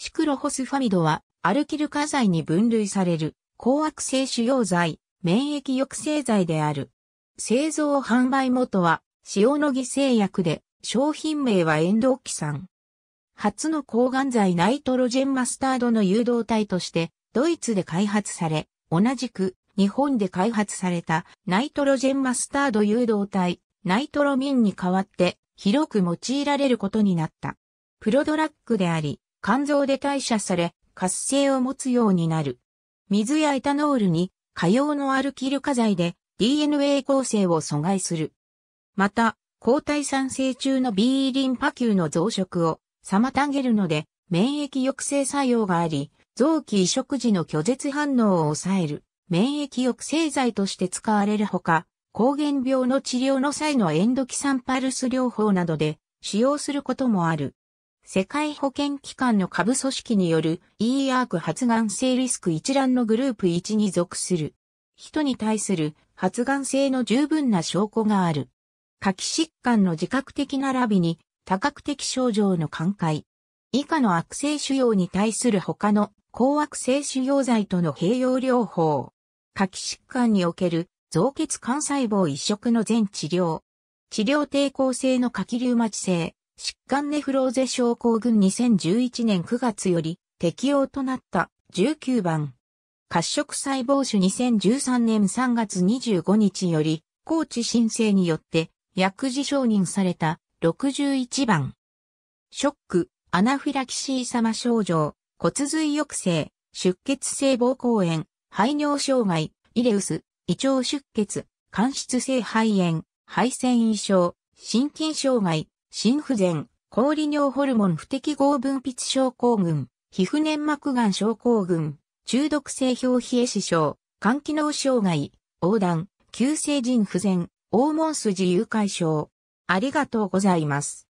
シクロホスファミドは、アルキル化剤に分類される、抗悪性腫瘍剤、免疫抑制剤である。製造販売元は、塩野義製薬で、商品名はエンドキサン。初の抗がん剤ナイトロジェンマスタードの誘導体として、ドイツで開発され、同じく、日本で開発された、ナイトロジェンマスタード誘導体、ナイトロミンに代わって、広く用いられることになった。プロドラッグであり、肝臓で代謝され、活性を持つようになる。水やエタノールに、可用のアルキル化剤で DNA 構成を阻害する。また、抗体産生中の B リンパ球の増殖を妨げるので、免疫抑制作用があり、臓器移植時の拒絶反応を抑える、免疫抑制剤として使われるほか、抗原病の治療の際のエンドキサンパルス療法などで使用することもある。世界保健機関の下部組織による e アーク発がん性リスク一覧のグループ1に属する。人に対する発がん性の十分な証拠がある。下記疾患の自覚的並びに多角的症状の寛解。以下の悪性腫瘍に対する他の抗悪性腫瘍剤との併用療法。下記疾患における造血幹細胞移植の全治療。治療抵抗性の下記リウマチ性。疾患ネフローゼ症候群2011年9月より適用となった19番。褐色細胞種2013年3月25日より、高知申請によって薬事承認された61番。ショック、アナフィラキシー様症状、骨髄抑制、出血性膀胱炎、排尿障害、イレウス、胃腸出血、間質性肺炎、肺腺異症、心筋障害、心不全、氷利尿ホルモン不適合分泌症候群、皮膚粘膜癌症候群、中毒性表皮壊死症、肝機能障害、横断、急性腎不全、黄門筋誘拐症。ありがとうございます。